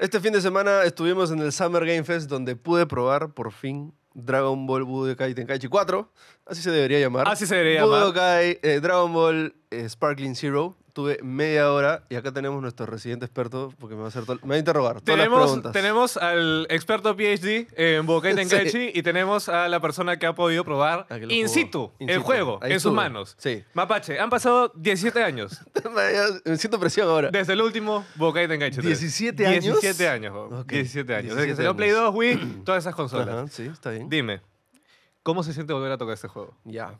Este fin de semana estuvimos en el Summer Game Fest donde pude probar por fin Dragon Ball Budokai Tenkaichi 4. Así se debería llamar. Así se debería llamar. Budokai, eh, Dragon Ball eh, Sparkling Zero tuve media hora y acá tenemos nuestro residente experto porque me va a, hacer me va a interrogar. Todas tenemos, las preguntas. tenemos al experto PhD eh, en Boca y y tenemos a la persona que ha podido probar ah, in situ, el juego en sus manos. Sí. Mapache, han pasado 17 años. me siento presión ahora. Desde el último Boca Tengachi. 17 años. 17 años. 17 años. Desde que salió Play 2, Wii, todas esas consolas. sí, está bien. Dime, ¿cómo se siente volver a tocar este juego? Ya.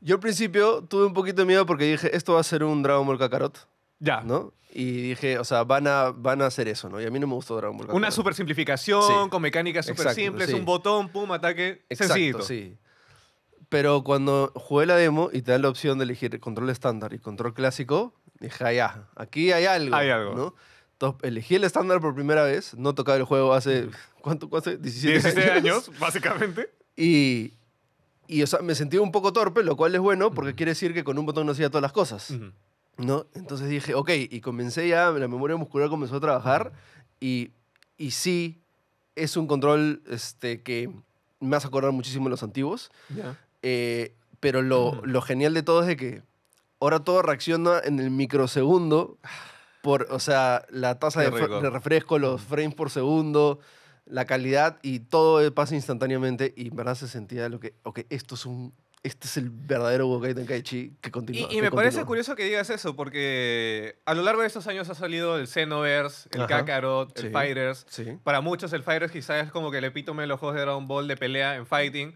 Yo al principio tuve un poquito de miedo porque dije, esto va a ser un Dragon Ball Kakarot. Ya. ¿No? Y dije, o sea, van a, van a hacer eso, ¿no? Y a mí no me gustó Dragon Ball Kakarot. Una super simplificación, con mecánicas super simples, un botón, pum, ataque. Exacto, sí. Pero cuando jugué la demo y te dan la opción de elegir control estándar y control clásico, dije, allá, ah, aquí hay algo. Hay algo. ¿no? Entonces, elegí el estándar por primera vez, no tocaba el juego hace, ¿cuánto? hace? 17, 17 años, básicamente. Y, y me sentí un poco torpe, lo cual es bueno porque quiere decir que con un botón no hacía todas las cosas. ¿no? Entonces dije, ok, y comencé ya, la memoria muscular comenzó a trabajar y, y sí, es un control este, que me hace acordar muchísimo de los antiguos. Eh, pero lo, lo, genial de todo es de que ahora todo reacciona en el microsegundo. Por, o sea, la tasa de, de, refresco, los frames por segundo la calidad y todo pasa instantáneamente y en verdad se sentía lo que, ok, esto es un, este es el verdadero Gokai Tenkaichi que continúa. Y, me parece curioso que digas eso porque a lo largo de estos años ha salido el Xenoverse, el Kakarot, el Fighters. Para muchos el Fighters quizás es como que el epítome de los juegos de Dragon Ball de pelea en fighting.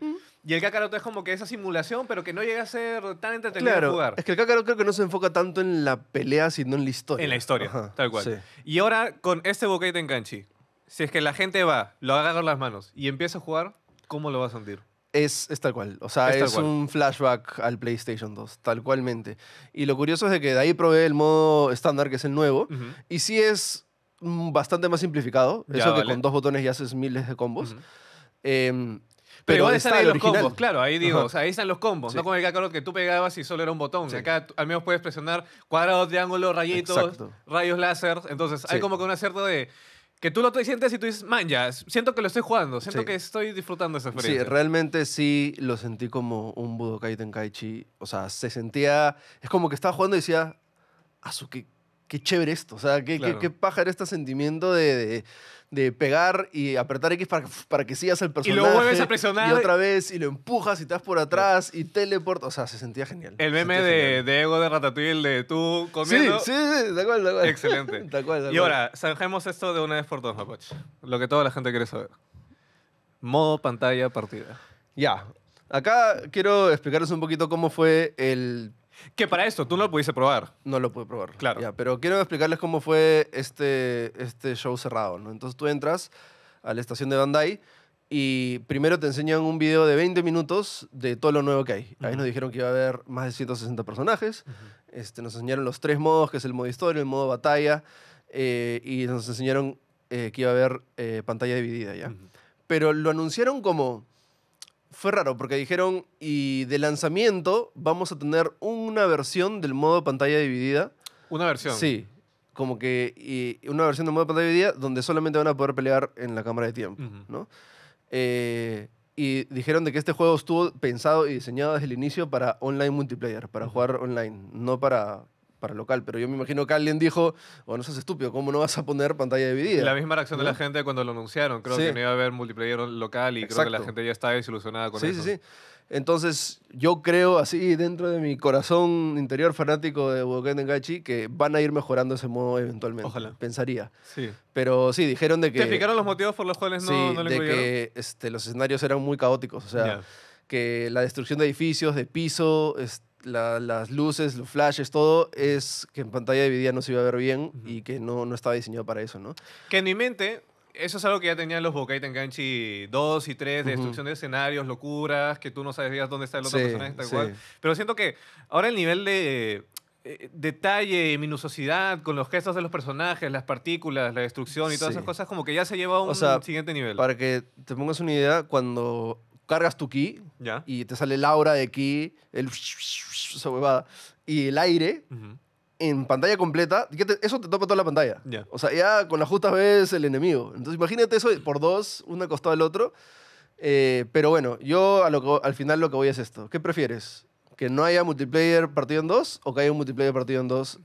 Y el Kakarot es como que esa simulación, pero que no llega a ser tan entretenido claro, jugar. Es que el Kakarot creo que no se enfoca tanto en la pelea, sino en la historia. En la historia, tal cual. Y ahora con este Bokai Tenkaichi, si es que la gente va, lo agarra con las manos y empieza a jugar, ¿cómo lo va a sentir? Es, tal cual. O sea, es, un flashback al PlayStation 2, tal cualmente. Y lo curioso es de que de ahí probé el modo estándar, que es el nuevo, y sí es mm, bastante más simplificado. eso que con dos botones ya haces miles de combos. Em, pero, igual están los combos, claro, ahí digo, o sea, ahí están los combos, no con el Kakarot que tú pegabas y solo era un botón. Acá al menos puedes presionar cuadrados, triángulo, rayitos, rayos láser. Entonces, hay como que un acierto de que tú lo te sientes y tú dices, man, ya, siento que lo estoy jugando, siento que estoy disfrutando esa experiencia. Sí, realmente sí lo sentí como un Budokai Tenkaichi. O sea, se sentía. Es como que estaba jugando y decía, Azuki, qué chévere esto. O sea, qué, pájaro qué, este sentimiento de, de, pegar y apretar X para, para que sigas el personaje. Y lo vuelves a presionar. Y otra vez, y lo empujas y te das por atrás y teleportas. O sea, se sentía genial. El meme de, de, Ego de Ratatouille, el de tú comiendo. Sí, sí, sí, Excelente. y ahora, zanjemos esto de una vez por todas, Lo que toda la gente quiere saber. Modo pantalla partida. Ya. Acá quiero explicarles un poquito cómo fue el que para esto, tú no lo pudiste probar. No lo pude probar. Claro. Ya, pero quiero explicarles cómo fue este, este show cerrado, ¿no? Entonces tú entras a la estación de Bandai y primero te enseñan un video de 20 minutos de todo lo nuevo que hay. Ahí nos dijeron que iba a haber más de 160 personajes. este, nos enseñaron los tres modos, que es el modo historia, el modo batalla, eh, y nos enseñaron eh, que iba a haber eh, pantalla dividida ya. Pero lo anunciaron como fue raro porque dijeron, y de lanzamiento vamos a tener una versión del modo pantalla dividida. Una versión. Sí, como que una versión del modo pantalla dividida donde solamente van a poder pelear en la cámara de tiempo, ¿no? Eh, y dijeron de que este juego estuvo pensado y diseñado desde el inicio para online multiplayer, para jugar online, no para para local. Pero yo me imagino que alguien dijo, bueno, eso es estúpido, ¿cómo no vas a poner pantalla dividida? La misma reacción de la gente cuando lo anunciaron. Creo que no iba a haber multiplayer local y creo que la gente ya está desilusionada con eso. Sí, sí, sí. Entonces, yo creo así dentro de mi corazón interior fanático de en Gachi que van a ir mejorando ese modo eventualmente. Ojalá. Pensaría. Sí. Pero sí, dijeron de que... ¿Te explicaron los motivos por los cuales no, sí, no le de que este, los escenarios eran muy caóticos. O sea, que la destrucción de edificios, de piso... Este, las luces, los flashes, todo, es que en pantalla de dividida no se iba a ver bien y que no, no estaba diseñado para eso, ¿no? Que en mi mente, eso es algo que ya tenían los Bokai Tenkanchi 2 y 3, de destrucción de escenarios, locuras, que tú no sabías dónde está el otro personaje, tal Pero siento que ahora el nivel de eh, Detalle y minuciosidad con los gestos de los personajes, las partículas, la destrucción y todas esas cosas, como que ya se lleva a un o sea, siguiente nivel. Para que te pongas una idea, cuando cargas tu key y te sale la aura de key, el esa huevada, y el aire en pantalla completa. eso te topa toda la pantalla. O sea, ya con la justa ves el enemigo. Entonces imagínate eso por dos, uno acostado al otro. Eh, pero bueno, yo al final lo que voy es esto. ¿Qué prefieres? ¿Que no haya multiplayer partido en dos o que haya un multiplayer partido en dos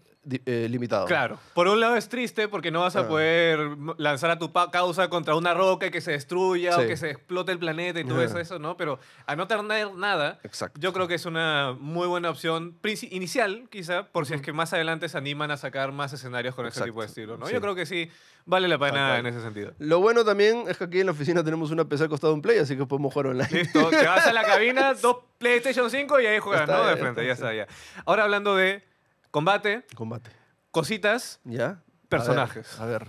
eh, limitado. Claro. Por un lado es triste porque no vas a ah. poder lanzar a tu causa contra una roca y que se destruya o que se explote el planeta y todo eso, ¿no? Pero a no tener nada, yo creo que es una muy buena opción inicial, quizá, por si es que más adelante se animan a sacar más escenarios con ese tipo de estilo, ¿no? Yo creo que sí vale la pena en ese sentido. Lo bueno también es que aquí en la oficina tenemos una PC costado un play, así que podemos jugar online. Listo, te vas a la cabina, dos PlayStation 5 y ahí juegas, ¿no? De frente, ya está, ya. Ahora hablando de Combate, Combate. cositas, ¿Ya? personajes. A ver.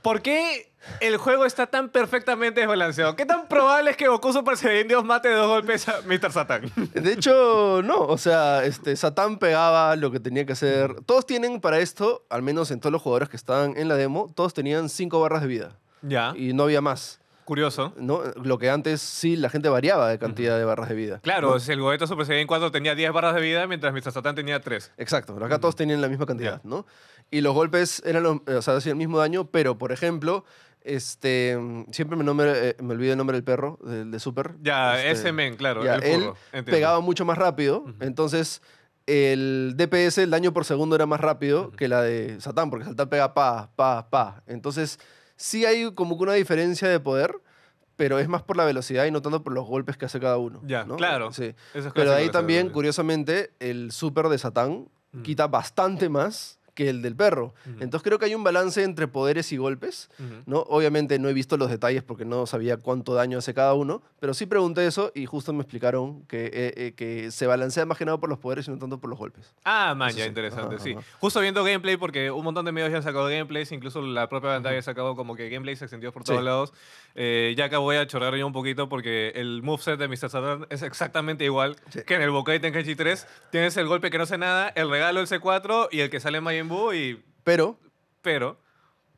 ¿Por qué el juego está tan perfectamente desbalanceado? ¿Qué tan probable es que Goku Super Saiyan Dios mate de dos golpes a Mr. Satan? De hecho, no. O sea, este, Satán pegaba lo que tenía que hacer. Todos tienen para esto, al menos en todos los jugadores que estaban en la demo, todos tenían cinco barras de vida. Ya. Y no había más. Curioso. ¿no? Lo que antes sí la gente variaba de cantidad de barras de vida. Claro, si el Gogeta Super Saiyan 4 tenía 10 barras de vida, mientras Mr. Satan tenía 3. Exacto, los acá todos tenían la misma cantidad, ¿no? Y los golpes eran los, o sea, hacían el mismo daño, pero por ejemplo, este, siempre me, eh, olvido el nombre del perro, de Super. Ya, este, ese men, claro. él pegaba mucho más rápido, entonces el DPS, el daño por segundo, era más rápido que la de Satan, porque Satan pega pa, pa, pa. Entonces sí hay como que una diferencia de poder, pero es más por la velocidad y no tanto por los golpes que hace cada uno. Ya, claro. pero ahí también, curiosamente, el super de Satán mm. quita bastante más que el del perro. Entonces creo que hay un balance entre poderes y golpes, ¿no? Obviamente no he visto los detalles porque no sabía cuánto daño hace cada uno, pero sí pregunté eso y justo me explicaron que, eh, eh, que se balancea más que nada por los poderes y no tanto por los golpes. Ah, man, ya, interesante, sí. Justo viendo gameplay porque un montón de medios ya han sacado gameplays, incluso la propia pantalla ha sacado como que se extendidos por todos lados. Eh, ya acá voy a chorrar yo un poquito porque el moveset de Mr. Saturn es exactamente igual que en el Bokai Tenkaichi 3. Tienes el golpe que no hace nada, el regalo el C4 y el que sale más y... Pero... Pero...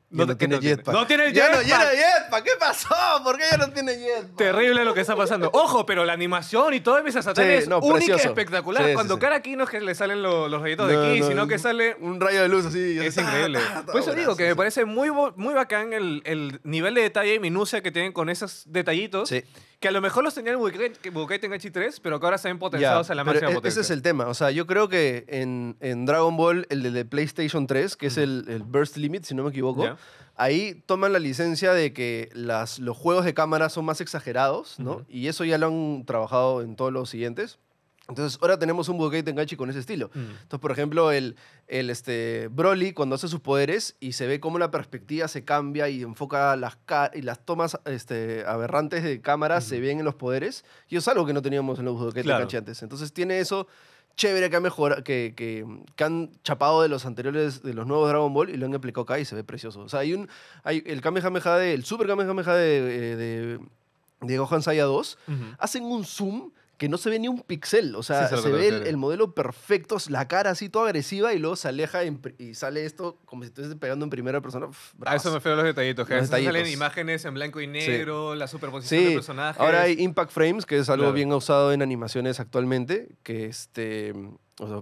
No, tiene jetpack. No tiene jetpack. Ya no tiene jetpack. ¿Qué pasó? ¿Por qué ya no tiene jetpack? Terrible lo que está pasando. Ojo, pero la animación y todo eso es espectacular. Cuando cara aquí no es que le salen los, rayitos de aquí, sino que sale... Un rayo de luz así. Es increíble. Por eso digo que me parece muy, muy bacán el, el nivel de detalle y minucia que tienen con esos detallitos. Sí que a lo mejor los tenían en Budokai 3, pero que ahora se ven potenciados a la máxima e-, potencia. Ese es el tema. O sea, yo creo que en, Dragon Ball, el de, PlayStation 3, que es el, Burst Limit, si no me equivoco, ahí toman la licencia de que las, los juegos de cámara son más exagerados, ¿no? Y eso ya lo han trabajado en todos los siguientes. Entonces, ahora tenemos un Budokai Tenkaichi con ese estilo. Mm. Entonces, por ejemplo, el, el este, Broly, cuando hace sus poderes y se ve cómo la perspectiva se cambia y enfoca las, y las tomas este, aberrantes de cámara se ven en los poderes, y es algo que no teníamos en los Budokai claro. antes. Entonces, tiene eso chévere que han, que, que, han chapado de los anteriores, de los nuevos Dragon Ball y lo han aplicado acá y se ve precioso. O sea, hay un. Hay el Kamehameha El Super Kamehameha de. Eh, de, de Gohan 2, hacen un zoom que no se ve ni un pixel. O sea, se ve el, modelo perfecto, la cara así toda agresiva y luego se aleja y sale esto como si estuviese pegando en primera persona. a ah, eso me refiero a los detallitos. Que salen imágenes en blanco y negro, la superposición del de personajes. Ahora hay Impact Frames, que es algo bien usado en animaciones actualmente, que este...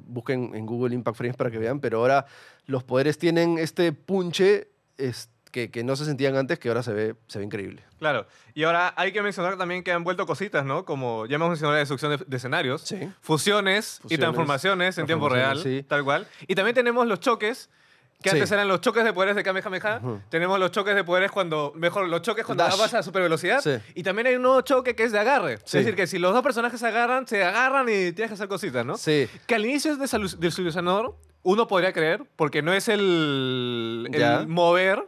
busquen en Google Impact Frames para que vean, pero ahora los poderes tienen este punche este, que, no se sentían antes que ahora se ve, se ve increíble. Claro. Y ahora hay que mencionar también que han vuelto cositas, ¿no? Como ya hemos mencionado la destrucción de, escenarios, fusiones, y transformaciones en tiempo real, tal cual. Y también tenemos los choques que antes eran los choques de poderes de Kamehameha. Tenemos los choques de poderes cuando. Mejor, los choques cuando vas a super velocidad. Y también hay un nuevo choque que es de agarre. Es decir, que si los dos personajes se agarran, se agarran y tienes que hacer cositas, ¿no? Sí. Que al inicio es de sanador uno podría creer, porque no es el, mover,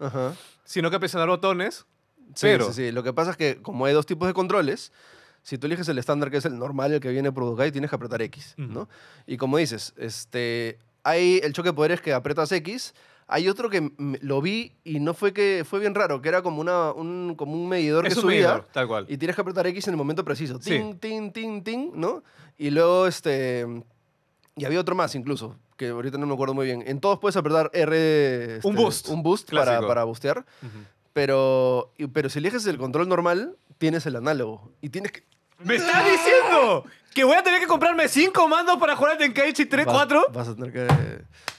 sino que presionar botones. pero sí, Lo que pasa es que como hay dos tipos de controles, si tú eliges el estándar, que es el normal, el que viene por y tienes que apretar X, ¿no? Y como dices, este, hay el choque de poderes que apretas X. Hay otro que lo vi y no fue que fue bien raro, que era como, una, un, como un medidor es que tal cual. Y tienes que apretar X en el momento preciso. Ting, ting, ting, ting, ¿no? Y luego este. Y había otro más incluso que ahorita no me acuerdo muy bien. En todos puedes apretar R. Este, un boost. Un boost para, para boostear. pero, pero si eliges el control normal, tienes el análogo. Y tienes que. ¡Me estás diciendo que voy a tener que comprarme cinco mandos para jugar al Tenkaichi 3, 4? Vas a tener que...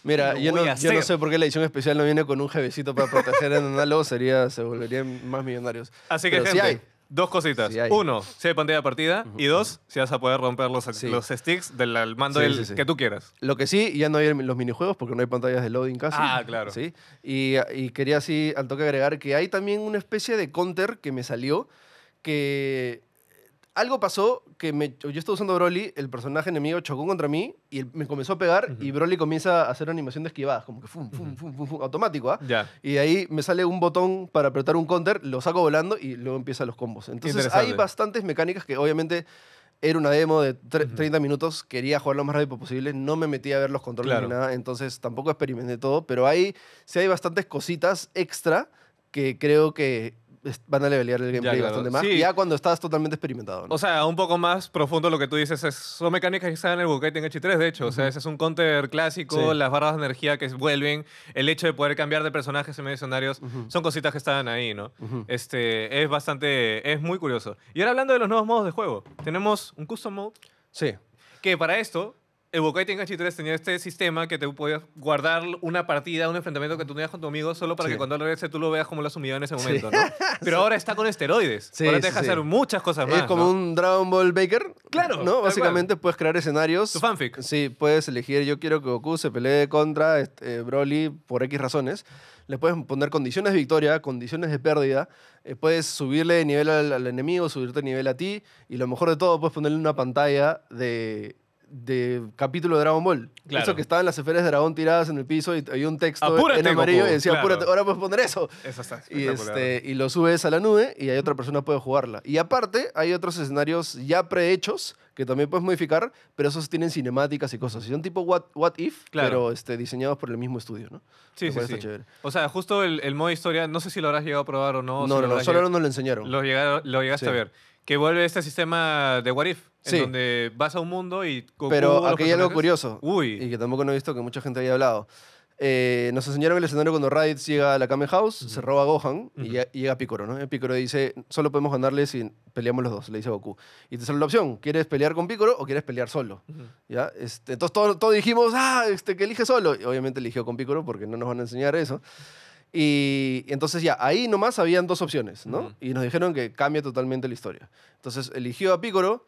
Mira, yo no, yo no, sé por qué la edición especial no viene con un jevecito para proteger el análogo. Sería, se volverían más millonarios. Así que, hay. Dos cositas. Uno, si hay pantalla de partida. Y dos, si vas a poder romper los, los sticks del mando que tú quieras. Lo que sí, ya no hay los minijuegos porque no hay pantallas de loading casi. Ah, claro. ¿sí? Y, y quería así al toque agregar que hay también una especie de counter que me salió que algo pasó que yo estaba usando Broly, el personaje enemigo chocó contra mí y me comenzó a pegar y Broly comienza a hacer animación de esquivadas, como que fum, fum, fum, fum, automático, ¿ah? Y ahí me sale un botón para apretar un counter, lo saco volando y luego empiezan los combos. Entonces hay bastantes mecánicas que obviamente era una demo de 30 minutos, quería jugar lo más rápido posible, no me metí a ver los controles ni nada, entonces tampoco experimenté todo, pero hay, sí hay bastantes cositas extra que creo que van a levelear el gameplay bastante más. Ya cuando estás totalmente experimentado. O sea, un poco más profundo lo que tú dices. son mecánicas que están en el Budokai en H3, de hecho. O sea, ese es un counter clásico, las barras de energía que vuelven, el hecho de poder cambiar de personajes en medicionarios. son cositas que estaban ahí, ¿no? este, es bastante, es muy curioso. Y ahora hablando de los nuevos modos de juego, tenemos un custom mode. Sí. Que para esto el Bokai Tenkaichi 3 tenía este sistema que te podías guardar una partida, un enfrentamiento que tú tenías con tu amigo solo para que cuando lo tú lo veas como lo has en ese momento, ¿no? Pero ahora está con esteroides. ahora te deja hacer muchas cosas más. Es como un Dragon Ball Baker. Claro. ¿no? Básicamente puedes crear escenarios. Tu fanfic. Sí, puedes elegir, yo quiero que Goku se pelee contra este, Broly por X razones. Le puedes poner condiciones de victoria, condiciones de pérdida. Eh, puedes subirle de nivel al, al enemigo, subirte de nivel a ti. Y lo mejor de todo, puedes ponerle una pantalla de de capítulo de Dragon Ball. Claro. Eso que estaban las esferas de dragón tiradas en el piso y hay un texto en amarillo y decía, apúrate, ahora puedes poner eso. Este, y, lo subes a la nube y hay otra persona puede jugarla. Y aparte, hay otros escenarios ya prehechos que también puedes modificar, pero esos tienen cinemáticas y cosas. Y son tipo What, what If, pero este, diseñados por el mismo estudio, ¿no? Sí, sí, O sea, justo el, el, modo historia, no sé si lo habrás llegado a probar o no. No, no, no solo no nos lo enseñaron. Lo, lo llegaste a ver. Que vuelve este sistema de What If, en donde vas a un mundo y... Pero aquí hay algo curioso. Uy. Y que tampoco no he visto que mucha gente haya hablado. Eh, nos enseñaron el escenario cuando Raditz llega a la Kame House, se roba a Gohan y, llega, Piccolo, ¿no? dice, solo podemos ganarle si peleamos los dos, le dice Goku. Y te sale la opción, ¿quieres pelear con Piccolo o quieres pelear solo? ¿Ya? Este, entonces todos todo dijimos, ah, este, que elige solo. Y obviamente eligió con Piccolo porque no nos van a enseñar eso. Y, entonces ya, ahí nomás habían dos opciones, ¿no? Y nos dijeron que cambia totalmente la historia. Entonces eligió a Piccolo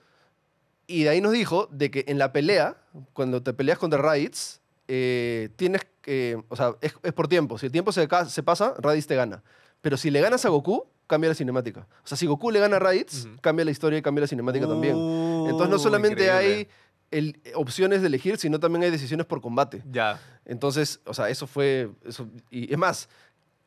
y de ahí nos dijo de que en la pelea, cuando te peleas contra Raids, eh, tienes que, o sea, es, por tiempo. Si el tiempo se, se pasa, Raids te gana. Pero si le ganas a Goku, cambia la cinemática. O sea, si Goku le gana a Raids, cambia la historia y cambia la cinemática también. Entonces no uh, solamente hay eh, opciones de elegir, sino también hay decisiones por combate. Ya. Entonces, o sea, eso fue. Eso, y es más,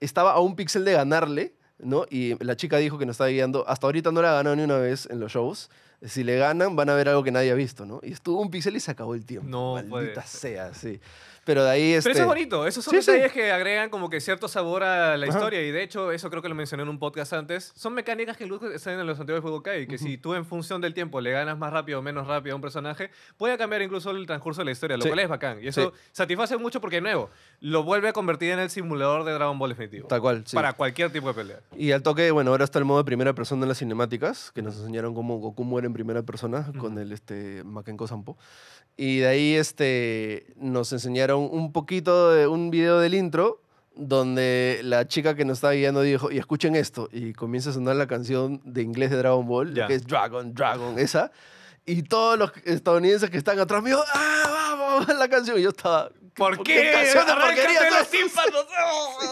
estaba a un píxel de ganarle, ¿no? Y la chica dijo que no estaba guiando. Hasta ahorita no la ganó ni una vez en los shows si le ganan, van a ver algo que nadie ha visto, ¿no? Y estuvo un píxel y se acabó el tiempo. No, Maldita sea, sí. Pero de ahí este... Pero eso es este bonito. Esos son detalles que agregan como que cierto sabor a la historia. Y de hecho, eso creo que lo mencioné en un podcast antes. Son mecánicas que están en los anteriores juegos Kai Que si tú en función del tiempo le ganas más rápido o menos rápido a un personaje, puede cambiar incluso el transcurso de la historia, lo cual es bacán. Y eso satisface mucho porque, de nuevo, lo vuelve a convertir en el simulador de Dragon Ball definitivo. Tal cual, Para cualquier tipo de pelea. Y al toque, bueno, ahora está el modo de primera persona en las cinemáticas, que nos enseñaron cómo Goku muere primera persona con el este, Makenko Sampo. Y de ahí este, nos enseñaron un poquito de un video del intro donde la chica que nos estaba guiando dijo, y escuchen esto, y comienza a sonar la canción de inglés de Dragon Ball, que es Dragon, Dragon, esa. Y todos los estadounidenses que están atrás mío, ¡ah, vamos! La canción. Y yo estaba. ¿Por qué? ¿Qué canción de porquería? los tímpanos!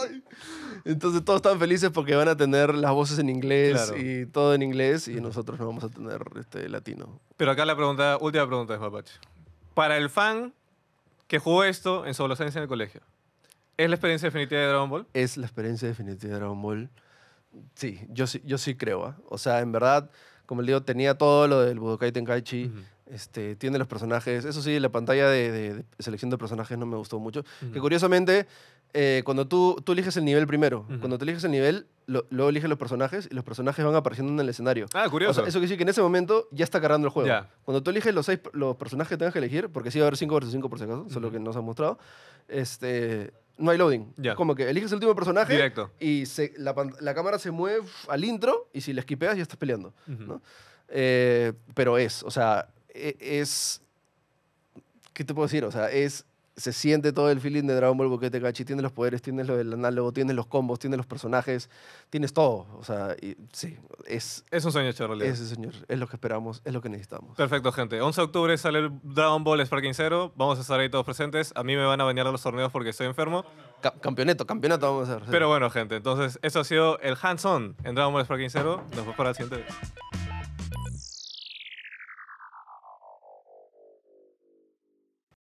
Entonces todos están felices porque van a tener las voces en inglés y todo en inglés y nosotros no vamos a tener este latino. Pero acá la pregunta, última pregunta es papachi. Para el fan que jugó esto en su adolescencia en el colegio, ¿es la experiencia definitiva de Dragon Ball? Es la experiencia definitiva de Dragon Ball. Sí, yo sí, yo sí creo. ¿ah? O sea, en verdad, como le digo, tenía todo lo del Budokai Tenkaichi. Este, tiene los personajes. Eso sí, la pantalla de, selección de personajes no me gustó mucho. Que curiosamente, eh, cuando tú, tú eliges el nivel primero, cuando tú eliges el nivel, luego eliges los personajes y los personajes van apareciendo en el escenario. Ah, curioso. eso quiere decir que en ese momento ya está cargando el juego. Cuando tú eliges los, seis, los personajes que tengas que elegir, porque sí va a haber 5 versus 5 por si acaso, solo eso es lo que nos han mostrado, este, no hay loading. Como que eliges el último personaje Directo. y se, la, la, cámara se mueve al intro y si le esquipeas ya estás peleando. ¿no? Eh, pero es, o sea, e, es... ¿Qué te puedo decir? O sea, es se siente todo el feeling de Dragon Ball porque Gachi. tiene los poderes, tiene lo del análogo, tiene los combos, tiene los personajes, tienes todo. O sea, sí, es... Es un sueño hecho realidad. Es un señor es lo que esperamos, es lo que necesitamos. Perfecto, gente. 11 de octubre sale el Dragon Ball Sparking Zero, vamos a estar ahí todos presentes. A mí me van a bañar los torneos porque estoy enfermo. campeonato, campeonato vamos a hacer. Pero bueno, gente, entonces, eso ha sido el hands-on en Dragon Ball Sparking Zero. Nos vemos para la siguiente